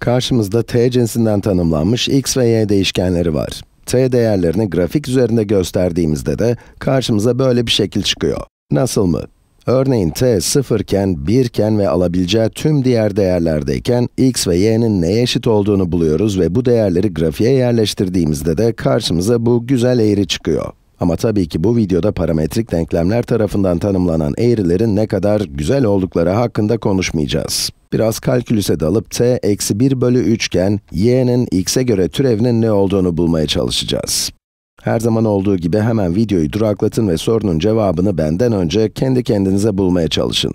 Karşımızda t cinsinden tanımlanmış x ve y değişkenleri var. t değerlerini grafik üzerinde gösterdiğimizde de karşımıza böyle bir şekil çıkıyor. Nasıl mı? Örneğin t 0 iken, 1 iken ve alabileceği tüm diğer değerlerdeyken x ve y'nin neye eşit olduğunu buluyoruz ve bu değerleri grafiğe yerleştirdiğimizde de karşımıza bu güzel eğri çıkıyor. Ama tabii ki bu videoda parametrik denklemler tarafından tanımlanan eğrilerin ne kadar güzel oldukları hakkında konuşmayacağız. Biraz kalkülüse dalıp t eksi 1 bölü 3 iken y'nin x'e göre türevinin ne olduğunu bulmaya çalışacağız. Her zaman olduğu gibi hemen videoyu duraklatın ve sorunun cevabını benden önce kendi kendinize bulmaya çalışın.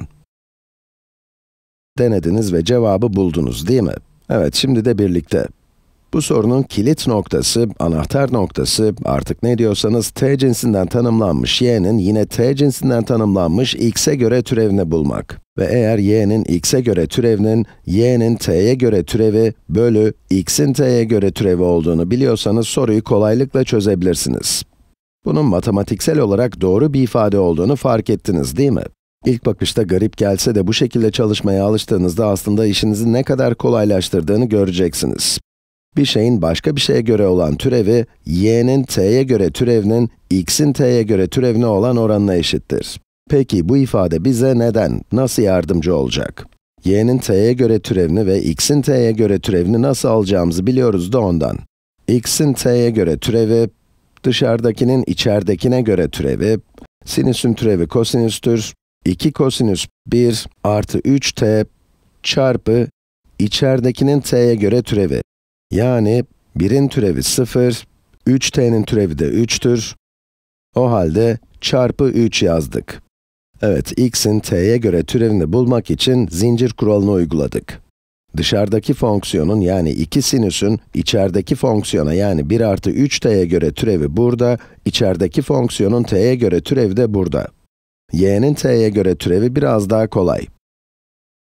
Denediniz ve cevabı buldunuz değil mi? Evet, şimdi de birlikte. Bu sorunun kilit noktası, anahtar noktası, artık ne diyorsanız t cinsinden tanımlanmış y'nin yine t cinsinden tanımlanmış x'e göre türevini bulmak. Ve eğer y'nin x'e göre türevinin, y'nin t'ye göre türevi bölü x'in t'ye göre türevi olduğunu biliyorsanız soruyu kolaylıkla çözebilirsiniz. Bunun matematiksel olarak doğru bir ifade olduğunu fark ettiniz değil mi? İlk bakışta garip gelse de bu şekilde çalışmaya alıştığınızda aslında işinizi ne kadar kolaylaştırdığını göreceksiniz. Bir şeyin başka bir şeye göre olan türevi, y'nin t'ye göre türevinin, x'in t'ye göre türevine olan oranına eşittir. Peki bu ifade bize neden, nasıl yardımcı olacak? y'nin t'ye göre türevini ve x'in t'ye göre türevini nasıl alacağımızı biliyoruz da ondan. x'in t'ye göre türevi, dışarıdakinin içeridekine göre türevi, sinüsün türevi kosinüstür, 2 kosinüs 1 artı 3t çarpı içeridekinin t'ye göre türevi. Yani 1'in türevi 0, 3t'nin türevi de 3'tür. O halde çarpı 3 yazdık. Evet, x'in t'ye göre türevini bulmak için zincir kuralını uyguladık. Dışarıdaki fonksiyonun yani 2 sinüsün içerideki fonksiyona yani 1 artı 3t'ye göre türevi burada, içerideki fonksiyonun t'ye göre türevi de burada. y'nin t'ye göre türevi biraz daha kolay.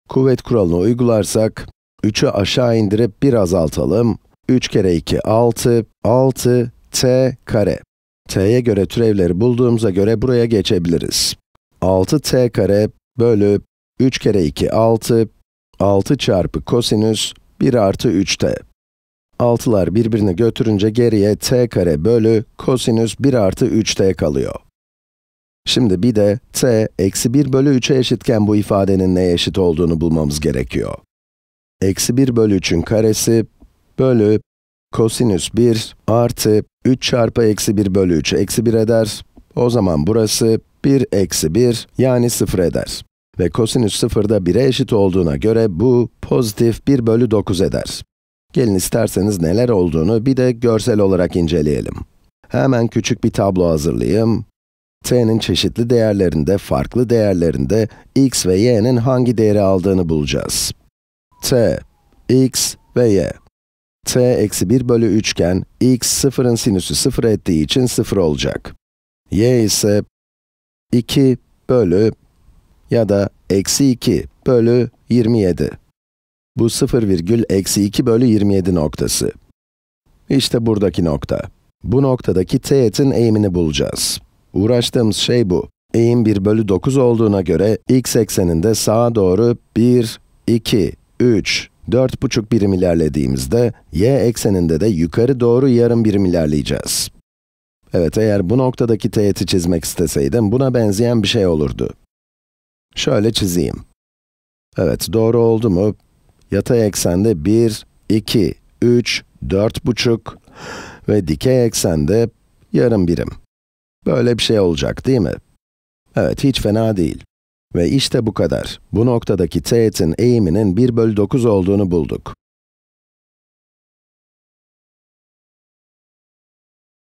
Kuvvet kuralını uygularsak, 3'ü aşağı indirip bir azaltalım. 3 kere 2, 6, 6, t kare. t'ye göre türevleri bulduğumuza göre buraya geçebiliriz. 6t kare bölü 3 kere 2, 6, 6 çarpı kosinüs 1 artı 3t. 6'lar birbirini götürünce geriye t kare bölü kosinüs 1 artı 3t kalıyor. Şimdi bir de t, eksi 1 bölü 3'e eşitken bu ifadenin neye eşit olduğunu bulmamız gerekiyor eksi 1 bölü 3'ün karesi bölü kosinüs 1 artı 3 çarpı eksi 1 bölü 3, eksi 1 eder. O zaman burası 1 eksi 1 yani 0 eder. Ve kosinüs 0'da 1'e eşit olduğuna göre bu pozitif 1 bölü 9 eder. Gelin isterseniz neler olduğunu bir de görsel olarak inceleyelim. Hemen küçük bir tablo hazırlayayım. t'nin çeşitli değerlerinde, farklı değerlerinde x ve y'nin hangi değeri aldığını bulacağız t, x ve y. t eksi 1 bölü 3 iken, x 0'ın sinüsü 0 ettiği için 0 olacak. y ise 2 bölü ya da eksi 2 bölü 27. Bu 0 virgül eksi 2 bölü 27 noktası. İşte buradaki nokta. Bu noktadaki teğetin eğimini bulacağız. Uğraştığımız şey bu. Eğim 1 bölü 9 olduğuna göre, x ekseninde sağa doğru 1, 2 3, 4,5 birim ilerlediğimizde, y ekseninde de yukarı doğru yarım birim ilerleyeceğiz. Evet, eğer bu noktadaki teğeti çizmek isteseydim, buna benzeyen bir şey olurdu. Şöyle çizeyim. Evet, doğru oldu mu? Yatay eksende 1, 2, 3, 4,5 ve dikey eksende yarım birim. Böyle bir şey olacak değil mi? Evet, hiç fena değil. Ve işte bu kadar. Bu noktadaki teğetin eğiminin 1 bölü 9 olduğunu bulduk.